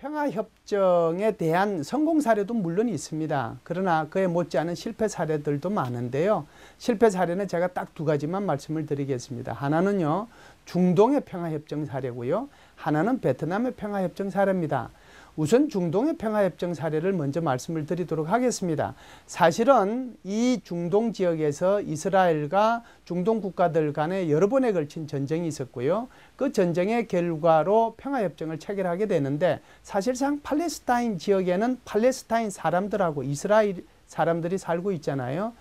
평화협정에 대한 성공 사례도 물론 있습니다. 그러나 그에 못지않은 실패 사례들도 많은데요. 실패 사례는 제가 딱 두 가지만 말씀을 드리겠습니다. 하나는요. 중동의 평화협정 사례고요. 하나는 베트남의 평화협정 사례입니다. 우선 중동의 평화협정 사례를 먼저 말씀을 드리도록 하겠습니다. 사실은 이 중동 지역에서 이스라엘과 중동 국가들 간에 여러 번에 걸친 전쟁이 있었고요. 그 전쟁의 결과로 평화협정을 체결하게 되는데 사실상 팔레스타인 지역에는 팔레스타인 사람들하고 이스라엘 사람들이 살고 있잖아요.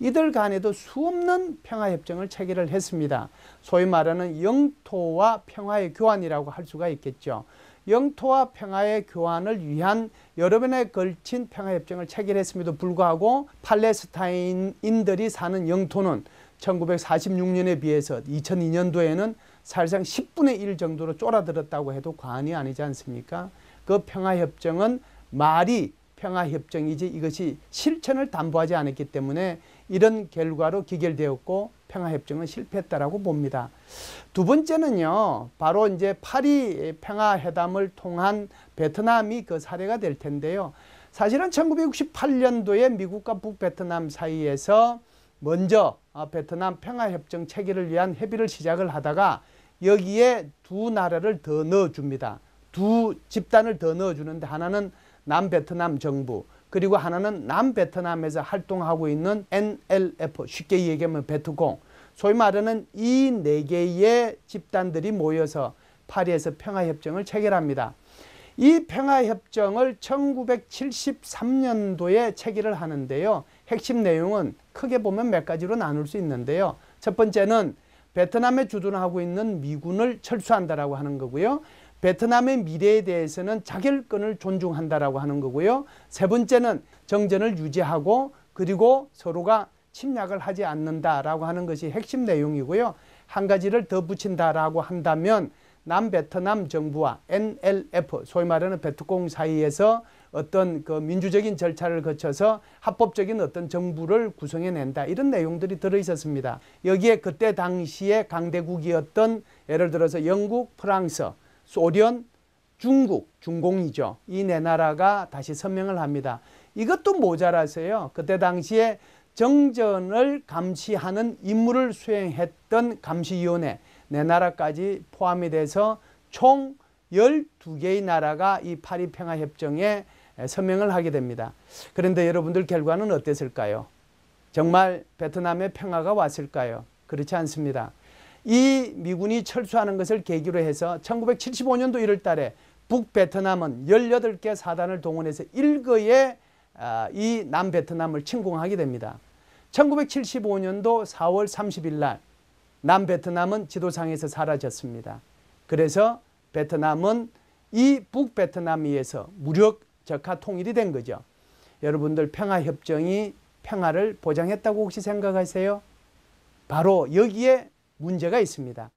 이들 간에도 수없는 평화협정을 체결을 했습니다. 소위 말하는 영토와 평화의 교환이라고 할 수가 있겠죠. 영토와 평화의 교환을 위한 여러 번에 걸친 평화협정을 체결했음에도 불구하고 팔레스타인인들이 사는 영토는 1946년에 비해서 2002년도에는 사실상 10분의 1 정도로 쫄아들었다고 해도 과언이 아니지 않습니까? 그 평화협정은 말이 평화협정이지 이것이 실천을 담보하지 않았기 때문에 이런 결과로 기결되었고 평화협정은 실패했다라고 봅니다. 두 번째는요, 바로 이제 파리 평화회담을 통한 베트남이 그 사례가 될 텐데요. 사실은 1968년도에 미국과 북베트남 사이에서 먼저 어, 베트남 평화협정 체결을 위한 협의를 시작을 하다가 여기에 두 나라를 더 넣어줍니다. 두 집단을 더 넣어주는데 하나는 남베트남 정부, 그리고 하나는 남베트남에서 활동하고 있는 NLF 쉽게 얘기하면 베트콩 소위 말하는 이 네 개의 집단들이 모여서 파리에서 평화협정을 체결합니다. 이 평화협정을 1973년도에 체결을 하는데요. 핵심 내용은 크게 보면 몇 가지로 나눌 수 있는데요. 첫 번째는 베트남에 주둔하고 있는 미군을 철수한다라 하는 거고요. 베트남의 미래에 대해서는 자결권을 존중한다라고 하는 거고요. 세 번째는 정전을 유지하고 그리고 서로가 침략을 하지 않는다라고 하는 것이 핵심 내용이고요. 한 가지를 더 붙인다라고 한다면 남베트남 정부와 NLF 소위 말하는 베트콩 사이에서 어떤 그 민주적인 절차를 거쳐서 합법적인 어떤 정부를 구성해낸다 이런 내용들이 들어 있었습니다. 여기에 그때 당시에 강대국이었던 예를 들어서 영국, 프랑스 소련, 중국, 중공이죠. 이 네 나라가 다시 서명을 합니다. 이것도 모자라서요. 그때 당시에 정전을 감시하는 임무를 수행했던 감시위원회 네 나라까지 포함이 돼서 총 12개의 나라가 이 파리평화협정에 서명을 하게 됩니다. 그런데 여러분들 결과는 어땠을까요? 정말 베트남의 평화가 왔을까요? 그렇지 않습니다. 이 미군이 철수하는 것을 계기로 해서 1975년도 1월 달에 북베트남은 18개 사단을 동원해서 일거에 아, 이 남베트남을 침공하게 됩니다. 1975년도 4월 30일 날 남베트남은 지도상에서 사라졌습니다. 그래서 베트남은 이 북베트남에 의해서 무력 적화 통일이 된 거죠. 여러분들 평화협정이 평화를 보장했다고 혹시 생각하세요? 바로 여기에 문제가 있습니다.